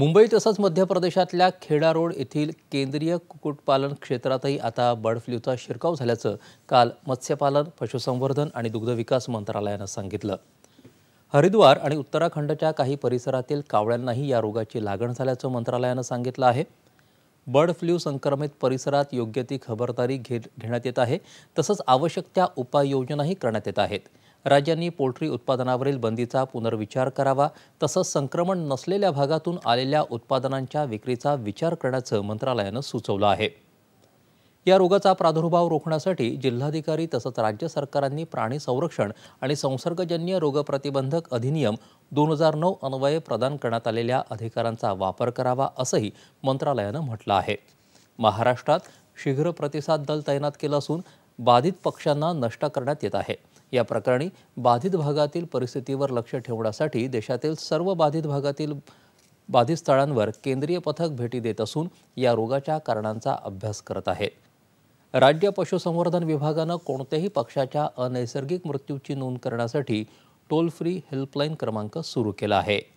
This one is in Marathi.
मुंबई तसंच मध्य प्रदेशातल्या खेडा रोड येथील केंद्रीय कुक्कुटपालन क्षेत्रातही आता बर्ड फ्लूचा शिरकाव झाल्याचं काल मत्स्यपालन पशुसंवर्धन आणि दुग्धविकास मंत्रालयानं सांगितलं हरिद्वार आणि उत्तराखंडच्या काही परिसरातील कावळ्यांनाही या रोगाची लागण झाल्याचं मंत्रालयानं सांगितलं आहे बर्ड फ्लू संक्रमित परिसरात योग्य ती खबरदारी घे घेण्यात येत आहे तसंच आवश्यक त्या उपाययोजनाही करण्यात येत आहेत राज्यांनी पोल्ट्री उत्पादनावरील बंदीचा पुनर्विचार करावा तसंच संक्रमण नसलेल्या भागातून आलेल्या उत्पादनांच्या विक्रीचा विचार करण्याचं मंत्रालयानं सुचवलं आहे या रोगाचा प्रादुर्भाव रोखण्यासाठी जिल्हाधिकारी तसंच राज्य सरकारांनी प्राणी संरक्षण आणि संसर्गजन्य रोगप्रतिबंधक अधिनियम दोन हजार नऊ अन्वये प्रदान करण्यात आलेल्या अधिकारांचा वापर करावा असंही मंत्रालयानं म्हटलं आहे महाराष्ट्रात शीघ्र प्रतिसाद दल तैनात केलं असून बाधित पक्ष्यांना नष्ट करण्यात येत आहे या प्रकरणी बाधित भागातील परिस्थितीवर लक्ष ठेवण्यासाठी देशातील सर्व बाधित भागातील बाधित स्थळांवर केंद्रीय पथक भेटी देत असून या रोगाच्या कारणांचा अभ्यास करत आहे राज्य पशुसंवर्धन विभागानं कोणत्याही पक्षाच्या अनैसर्गिक मृत्यूची नोंद करण्यासाठी टोल फ्री हेल्पलाईन क्रमांक सुरू केला आहे